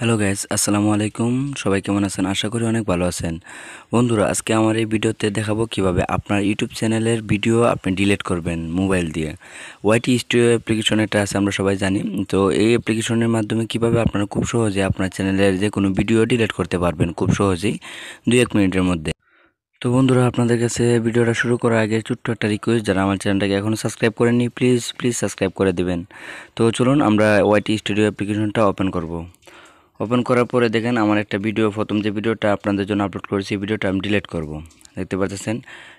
hello gas আসসালামু আলাইকুম সবাই কেমন আছেন আশা করি অনেক ভালো আছেন বন্ধুরা আজকে আমার এই ভিডিওতে দেখাবো কিভাবে আপনার ইউটিউব চ্যানেলের ভিডিও আপনি ডিলিট করবেন মোবাইল দিয়ে ওয়াইটি স্টুডিও অ্যাপ্লিকেশন এটা আছে আমরা সবাই জানি তো এই অ্যাপ্লিকেশনের মাধ্যমে কিভাবে আপনারা খুব সহজে আপনার চ্যানেলের যে কোনো ভিডিও ডিলিট করতে পারবেন খুব সহজেই দুই এক মিনিটের মধ্যে তো বন্ধুরা আপনাদের কাছে ভিডিওটা শুরু করার আগে ছোট্ট একটা রিকোয়েস্ট যারা আমার চ্যানেলটাকে এখনও সাবস্ক্রাইব করেননি প্লিজ প্লিজ সাবস্ক্রাইব করে দেবেন তো চলুন আমরা ওয়াইটি স্টুডিও অ্যাপ্লিকেশনটা ওপেন করব ওপেন করার পরে দেখেন আমার একটা ভিডিও প্রথম যে ভিডিওটা আপনাদের জন্য আপলোড করেছি এই ভিডিওটা আমি ডিলিট করব দেখতে পাচ্ছেন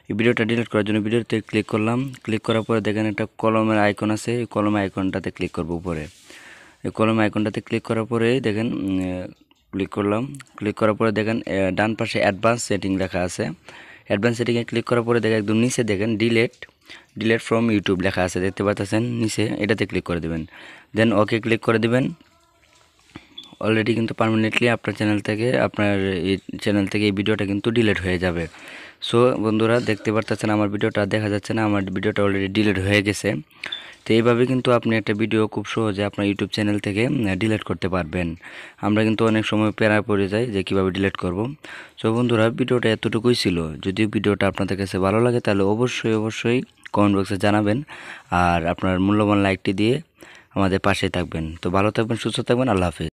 এই ভিডিওটা ডিলিট করার জন্য ভিডিওতে ক্লিক করলাম ক্লিক করার পরে দেখেন একটা কলমের আইকন আছে এই কলম আইকনটাতে ক্লিক করব উপরে এই কলম আইকনটাতে ক্লিক করার পরে দেখেন ক্লিক করলাম ক্লিক করার পরে দেখেন ডান পাশে অ্যাডভান্স সেটিং লেখা আছে অ্যাডভান্স সেটিংয়ে ক্লিক করার পরে দেখেন একদম নিচে দেখেন ডিলেট ডিলেট ফ্রম ইউটিউব লেখা আছে দেখতে পাচ্ছেন নিচে এটাতে ক্লিক করে দেবেন দেন ওকে ক্লিক করে দেবেন অলরেডি কিন্তু পারমানেন্টলি আপনার চ্যানেল থেকে আপনার এই চ্যানেল থেকে এই ভিডিওটা কিন্তু ডিলেট হয়ে যাবে সো বন্ধুরা দেখতে পারতেছেন আমার ভিডিওটা দেখা যাচ্ছে না আমার ভিডিওটা অলরেডি ডিলেট হয়ে গেছে তো এইভাবে কিন্তু আপনি একটা ভিডিও খুব সহজে আপনার ইউটিউব চ্যানেল থেকে ডিলেট করতে পারবেন আমরা কিন্তু অনেক সময় প্যারা পড়ে যাই যে কিভাবে ডিলেট করব সো বন্ধুরা ভিডিওটা এতটুকুই ছিল যদি ভিডিওটা আপনাদের কাছে ভালো লাগে তাহলে অবশ্যই অবশ্যই কমেন্ট বক্সে জানাবেন আর আপনার মূল্যবান লাইকটি দিয়ে আমাদের পাশে থাকবেন তো ভালো থাকবেন সুস্থ থাকবেন আল্লাহ হাফিজ